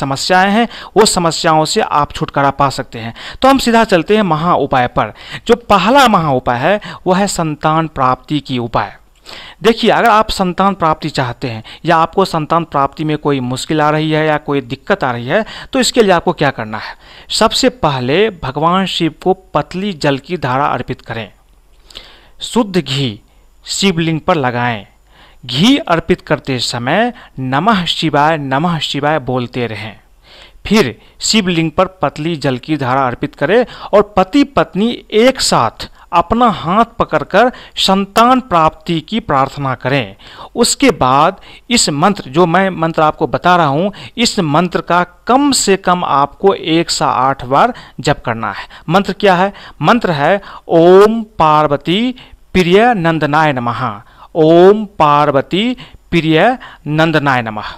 समस्याएं हैं वो समस्याओं से आप छुटकारा पा सकते हैं तो हम सीधा चलते हैं महा उपाय पर जो पहला महा उपाय है वह है संतान प्राप्ति की उपाय देखिए अगर आप संतान प्राप्ति चाहते हैं या आपको संतान प्राप्ति में कोई मुश्किल आ रही है या कोई दिक्कत आ रही है तो इसके लिए आपको क्या करना है सबसे पहले भगवान शिव को पतली जल की धारा अर्पित करें शुद्ध घी शिवलिंग पर लगाएं घी अर्पित करते समय नमः शिवाय नमः शिवाय बोलते रहें फिर शिवलिंग पर पतली जल की धारा अर्पित करें और पति पत्नी एक साथ अपना हाथ पकड़कर संतान प्राप्ति की प्रार्थना करें उसके बाद इस मंत्र जो मैं मंत्र आपको बता रहा हूँ इस मंत्र का कम से कम आपको एक सा आठ बार जप करना है मंत्र क्या है मंत्र है ओम पार्वती प्रिय नंदनाय नमः ओम पार्वती प्रिय नंदनाय नमः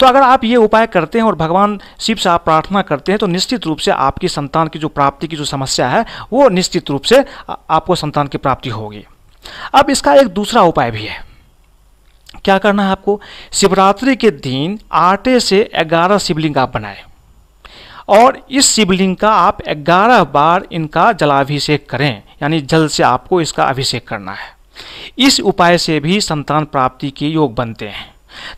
तो अगर आप ये उपाय करते हैं और भगवान शिव से आप प्रार्थना करते हैं तो निश्चित रूप से आपकी संतान की जो प्राप्ति की जो समस्या है वो निश्चित रूप से आपको संतान की प्राप्ति होगी अब इसका एक दूसरा उपाय भी है क्या करना है आपको शिवरात्रि के दिन आटे से ग्यारह शिवलिंग आप बनाए और इस शिवलिंग का आप ग्यारह बार इनका जलाभिषेक करें यानी जल से आपको इसका अभिषेक करना है इस उपाय से भी संतान प्राप्ति के योग बनते हैं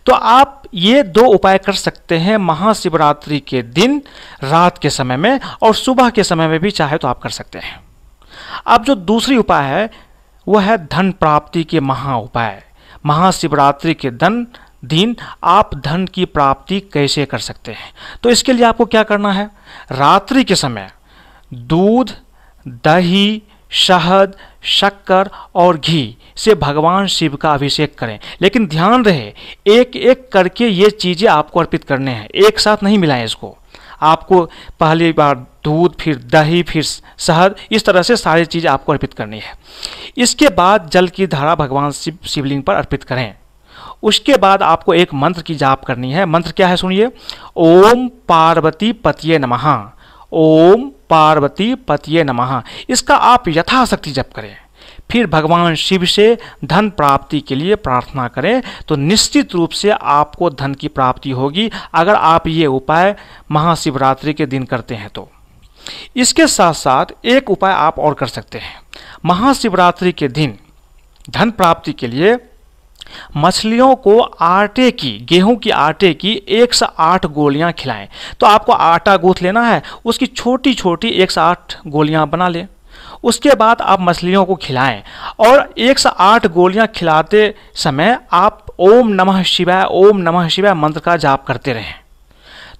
तो आप ये दो उपाय कर सकते हैं महाशिवरात्रि के दिन रात के समय में और सुबह के समय में भी चाहे तो आप कर सकते हैं अब जो दूसरी उपाय है वह है धन प्राप्ति के महा उपाय महाशिवरात्रि के धन दिन आप धन की प्राप्ति कैसे कर सकते हैं तो इसके लिए आपको क्या करना है रात्रि के समय दूध दही शहद शक्कर और घी से भगवान शिव का अभिषेक करें लेकिन ध्यान रहे एक एक करके ये चीज़ें आपको अर्पित करने हैं एक साथ नहीं मिलाएं इसको आपको पहली बार दूध फिर दही फिर शहद इस तरह से सारी चीज़ आपको अर्पित करनी है इसके बाद जल की धारा भगवान शिव शिवलिंग पर अर्पित करें उसके बाद आपको एक मंत्र की जाप करनी है मंत्र क्या है सुनिए ओम पार्वती पतिये नमः ओम पार्वती पतिये नमः इसका आप यथाशक्ति जप करें फिर भगवान शिव से धन प्राप्ति के लिए प्रार्थना करें तो निश्चित रूप से आपको धन की प्राप्ति होगी अगर आप ये उपाय महाशिवरात्रि के दिन करते हैं तो इसके साथ साथ एक उपाय आप और कर सकते हैं महाशिवरात्रि के दिन धन प्राप्ति के लिए मछलियों को आटे की गेहूं की आटे की एक से आठ गोलियां खिलाएं तो आपको आटा गूंथ लेना है उसकी छोटी छोटी एक से आठ गोलियां बना लें उसके बाद आप मछलियों को खिलाएं और एक से आठ गोलियां खिलाते समय आप ओम नमः शिवाय ओम नमः शिवाय मंत्र का जाप करते रहें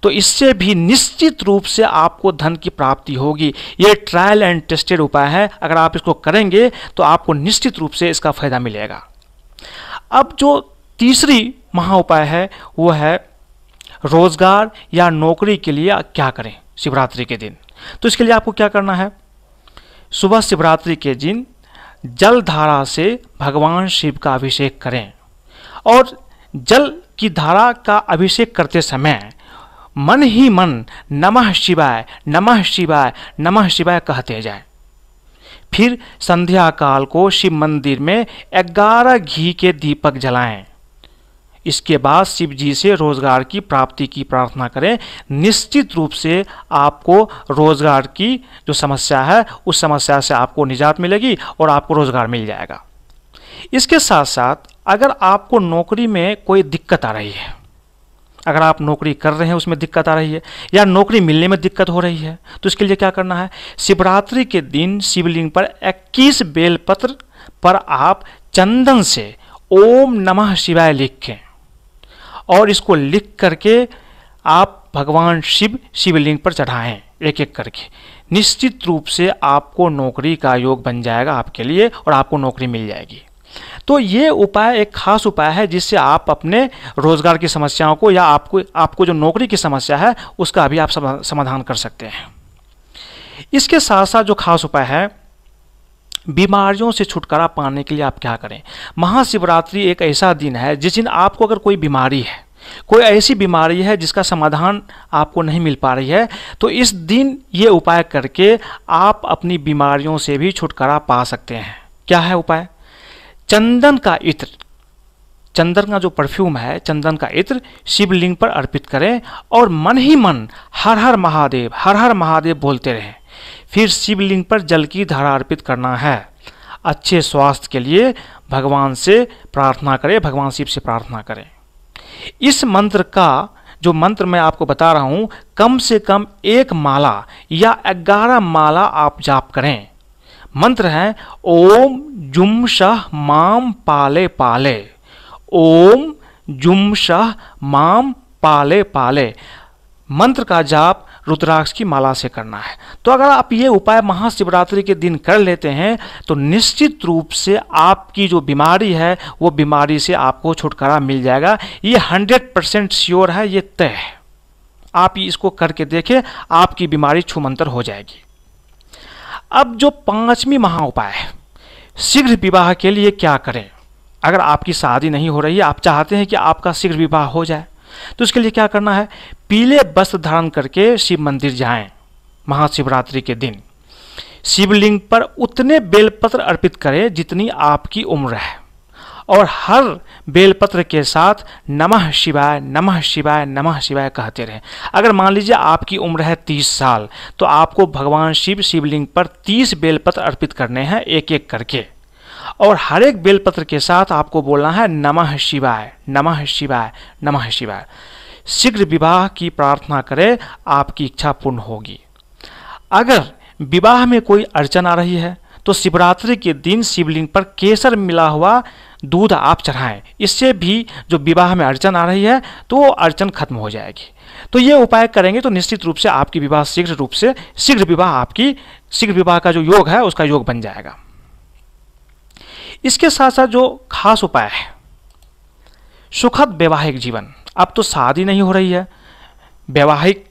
तो इससे भी निश्चित रूप से आपको धन की प्राप्ति होगी ये ट्रायल एंड टेस्टेड उपाय है अगर आप इसको करेंगे तो आपको निश्चित रूप से इसका फायदा मिलेगा अब जो तीसरी महा उपाय है वो है रोजगार या नौकरी के लिए क्या करें शिवरात्रि के दिन तो इसके लिए आपको क्या करना है सुबह शिवरात्रि के दिन जल धारा से भगवान शिव का अभिषेक करें और जल की धारा का अभिषेक करते समय मन ही मन नमः शिवाय नमः शिवाय नमः शिवाय कहते जाएं फिर संध्या काल को शिव मंदिर में ग्यारह घी के दीपक जलाएं इसके बाद शिव जी से रोजगार की प्राप्ति की प्रार्थना करें निश्चित रूप से आपको रोजगार की जो समस्या है उस समस्या से आपको निजात मिलेगी और आपको रोजगार मिल जाएगा इसके साथ साथ अगर आपको नौकरी में कोई दिक्कत आ रही है अगर आप नौकरी कर रहे हैं उसमें दिक्कत आ रही है या नौकरी मिलने में दिक्कत हो रही है तो इसके लिए क्या करना है शिवरात्रि के दिन शिवलिंग पर 21 बेलपत्र पर आप चंदन से ओम नमः शिवाय लिखें और इसको लिख करके आप भगवान शिव शिवलिंग पर चढ़ाएं एक एक करके निश्चित रूप से आपको नौकरी का योग बन जाएगा आपके लिए और आपको नौकरी मिल जाएगी तो ये उपाय एक खास उपाय है जिससे आप अपने रोजगार की समस्याओं को या आपको आपको जो नौकरी की समस्या है उसका भी आप समाधान कर सकते हैं इसके साथ साथ जो खास उपाय है बीमारियों से छुटकारा पाने के लिए आप क्या करें महाशिवरात्रि एक ऐसा दिन है जिस दिन आपको अगर कोई बीमारी है कोई ऐसी बीमारी है जिसका समाधान आपको नहीं मिल पा रही है तो इस दिन ये उपाय करके आप अपनी बीमारियों से भी छुटकारा पा सकते हैं क्या है उपाय चंदन का इत्र चंदन का जो परफ्यूम है चंदन का इत्र शिवलिंग पर अर्पित करें और मन ही मन हर हर महादेव हर हर महादेव बोलते रहें फिर शिवलिंग पर जल की धारा अर्पित करना है अच्छे स्वास्थ्य के लिए भगवान से प्रार्थना करें भगवान शिव से प्रार्थना करें इस मंत्र का जो मंत्र मैं आपको बता रहा हूँ कम से कम एक माला या ग्यारह माला आप जाप करें मंत्र है ओम जुम शाह माम पाले पाले ओम जुम शाह माम पाले पाले मंत्र का जाप रुद्राक्ष की माला से करना है तो अगर आप ये उपाय महाशिवरात्रि के दिन कर लेते हैं तो निश्चित रूप से आपकी जो बीमारी है वो बीमारी से आपको छुटकारा मिल जाएगा ये हंड्रेड परसेंट श्योर है ये तय है आप इसको करके देखें आपकी बीमारी छुमंतर हो जाएगी अब जो पांचवी महा उपाय है शीघ्र विवाह के लिए क्या करें अगर आपकी शादी नहीं हो रही है आप चाहते हैं कि आपका शीघ्र विवाह हो जाए तो उसके लिए क्या करना है पीले वस्त्र धारण करके शिव मंदिर जाएं महाशिवरात्रि के दिन शिवलिंग पर उतने बेलपत्र अर्पित करें जितनी आपकी उम्र है और हर बेलपत्र के साथ नमः शिवाय नमः शिवाय नमः शिवाय कहते रहें अगर मान लीजिए आपकी उम्र है तीस साल तो आपको भगवान शिव शिवलिंग पर तीस बेलपत्र अर्पित करने हैं एक एक करके और हर एक बेलपत्र के साथ आपको बोलना है नमः शिवाय नमः शिवाय नमः शिवाय शीघ्र विवाह की प्रार्थना करें आपकी इच्छा पूर्ण होगी अगर विवाह में कोई अड़चन आ रही है तो शिवरात्रि के दिन शिवलिंग पर केसर मिला हुआ दूध आप चढ़ाएं इससे भी जो विवाह में अड़चन आ रही है तो वो अड़चन खत्म हो जाएगी तो ये उपाय करेंगे तो निश्चित रूप से आपकी विवाह शीघ्र रूप से शीघ्र विवाह आपकी शीघ्र विवाह का जो योग है उसका योग बन जाएगा इसके साथ साथ जो खास उपाय है सुखद वैवाहिक जीवन अब तो शादी नहीं हो रही है वैवाहिक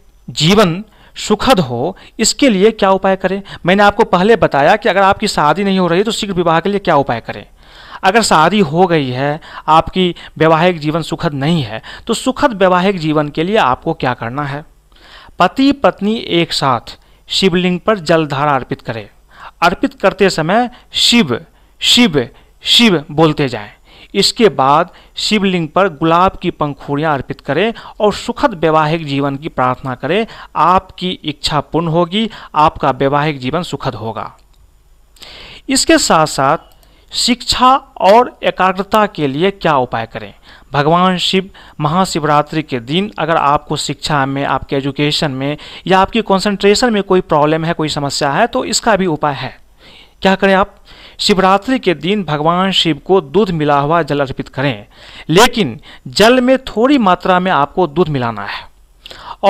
जीवन सुखद हो इसके लिए क्या उपाय करें मैंने आपको पहले बताया कि अगर आपकी शादी नहीं हो रही तो शीघ्र विवाह के लिए क्या उपाय करें अगर शादी हो गई है आपकी वैवाहिक जीवन सुखद नहीं है तो सुखद वैवाहिक जीवन के लिए आपको क्या करना है पति पत्नी एक साथ शिवलिंग पर जलधारा अर्पित करें अर्पित करते समय शिव शिव शिव बोलते जाएं इसके बाद शिवलिंग पर गुलाब की पंखुड़ियाँ अर्पित करें और सुखद वैवाहिक जीवन की प्रार्थना करें आपकी इच्छा पूर्ण होगी आपका वैवाहिक जीवन सुखद होगा इसके साथ साथ शिक्षा और एकाग्रता के लिए क्या उपाय करें भगवान शिव महाशिवरात्रि के दिन अगर आपको शिक्षा में आपके एजुकेशन में या आपकी कंसंट्रेशन में कोई प्रॉब्लम है कोई समस्या है तो इसका भी उपाय है क्या करें आप शिवरात्रि के दिन भगवान शिव को दूध मिला हुआ जल अर्पित करें लेकिन जल में थोड़ी मात्रा में आपको दूध मिलाना है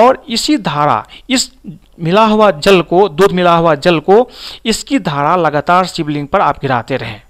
और इसी धारा इस मिला हुआ जल को दूध मिला हुआ जल को इसकी धारा लगातार शिवलिंग पर आप गिराते रहें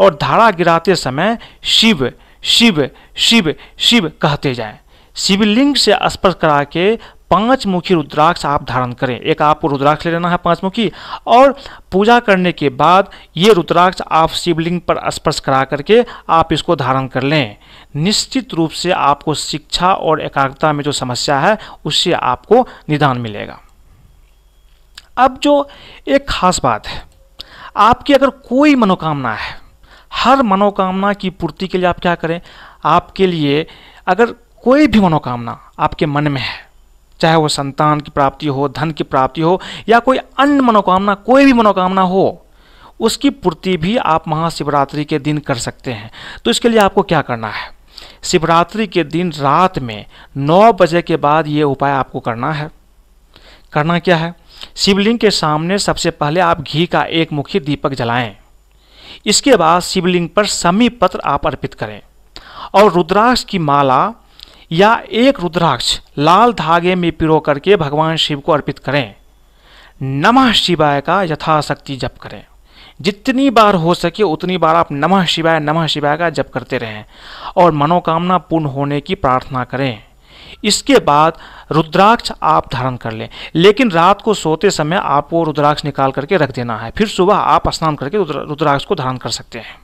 और धारा गिराते समय शिव शिव शिव शिव कहते जाएं शिवलिंग से स्पर्श करा के पांच मुखी रुद्राक्ष आप धारण करें एक आपको रुद्राक्ष ले लेना है पांच मुखी और पूजा करने के बाद ये रुद्राक्ष आप शिवलिंग पर स्पर्श करा करके आप इसको धारण कर लें निश्चित रूप से आपको शिक्षा और एकाग्रता में जो समस्या है उससे आपको निदान मिलेगा अब जो एक खास बात है आपकी अगर कोई मनोकामना है हर मनोकामना की पूर्ति के लिए आप क्या करें आपके लिए अगर कोई भी मनोकामना आपके मन में है चाहे वो संतान की प्राप्ति हो धन की प्राप्ति हो या कोई अन्य मनोकामना कोई भी मनोकामना हो उसकी पूर्ति भी आप महाशिवरात्रि के दिन कर सकते हैं तो इसके लिए आपको क्या करना है शिवरात्रि के दिन रात में नौ बजे के बाद ये उपाय आपको करना है करना क्या है शिवलिंग के सामने सबसे पहले आप घी का एक मुखी दीपक जलाएं इसके बाद शिवलिंग पर समी पत्र आप अर्पित करें और रुद्राक्ष की माला या एक रुद्राक्ष लाल धागे में पिरो करके भगवान शिव को अर्पित करें नमः शिवाय का यथाशक्ति जप करें जितनी बार हो सके उतनी बार आप नमः शिवाय नमः शिवाय का जप करते रहें और मनोकामना पूर्ण होने की प्रार्थना करें इसके बाद रुद्राक्ष आप धारण कर लें लेकिन रात को सोते समय आप वो रुद्राक्ष निकाल करके रख देना है फिर सुबह आप स्नान करके रुद्राक्ष को धारण कर सकते हैं